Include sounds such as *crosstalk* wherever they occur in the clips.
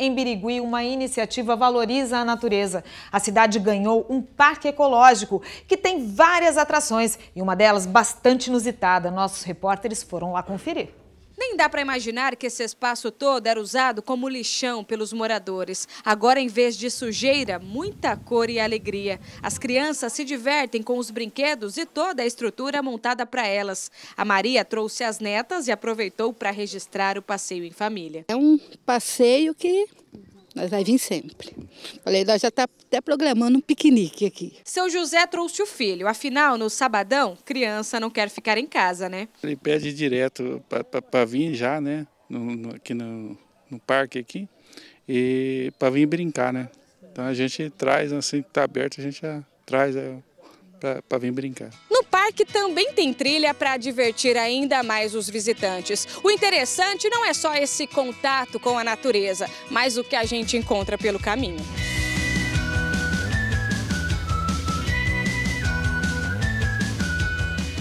Em Birigui, uma iniciativa valoriza a natureza. A cidade ganhou um parque ecológico que tem várias atrações e uma delas bastante inusitada. Nossos repórteres foram lá conferir dá para imaginar que esse espaço todo era usado como lixão pelos moradores. Agora, em vez de sujeira, muita cor e alegria. As crianças se divertem com os brinquedos e toda a estrutura montada para elas. A Maria trouxe as netas e aproveitou para registrar o passeio em família. É um passeio que mas vai vir sempre. Falei, nós já está até programando um piquenique aqui. Seu José trouxe o filho. Afinal, no sabadão, criança não quer ficar em casa, né? Ele pede direto para vir já, né? No, no, aqui no, no parque aqui. E para vir brincar, né? Então a gente traz, assim que tá aberto, a gente já traz é, para vir brincar. No parque também tem trilha para divertir ainda mais os visitantes. O interessante não é só esse contato com a natureza, mas o que a gente encontra pelo caminho.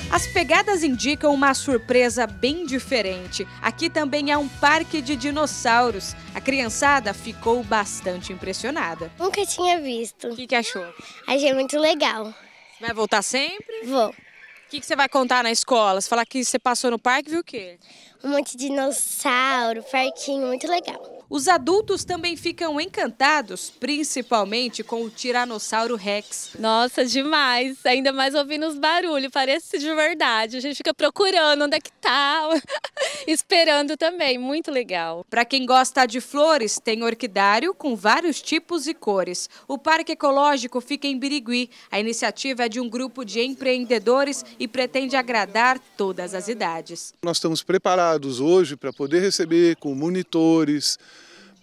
As pegadas indicam uma surpresa bem diferente. Aqui também há é um parque de dinossauros. A criançada ficou bastante impressionada. Nunca tinha visto. O que, que achou? Achei muito legal. Você vai voltar sempre? Vou. O que, que você vai contar na escola? Você falar que você passou no parque, viu o quê? um monte de dinossauro, parquinho, muito legal. Os adultos também ficam encantados, principalmente com o Tiranossauro Rex. Nossa, demais! Ainda mais ouvindo os barulhos, parece de verdade. A gente fica procurando onde é que tá, *laughs* esperando também, muito legal. Para quem gosta de flores, tem orquidário com vários tipos e cores. O Parque Ecológico fica em Birigui. A iniciativa é de um grupo de empreendedores e pretende agradar todas as idades. Nós estamos preparados hoje para poder receber com monitores,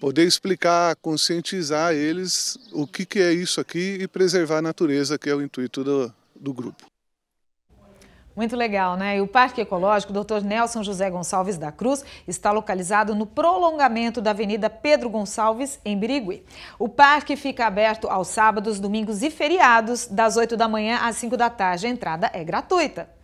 poder explicar, conscientizar eles o que, que é isso aqui e preservar a natureza, que é o intuito do, do grupo. Muito legal, né? E o Parque Ecológico Dr. Nelson José Gonçalves da Cruz está localizado no prolongamento da Avenida Pedro Gonçalves, em Birigui. O parque fica aberto aos sábados, domingos e feriados, das 8 da manhã às 5 da tarde. A entrada é gratuita.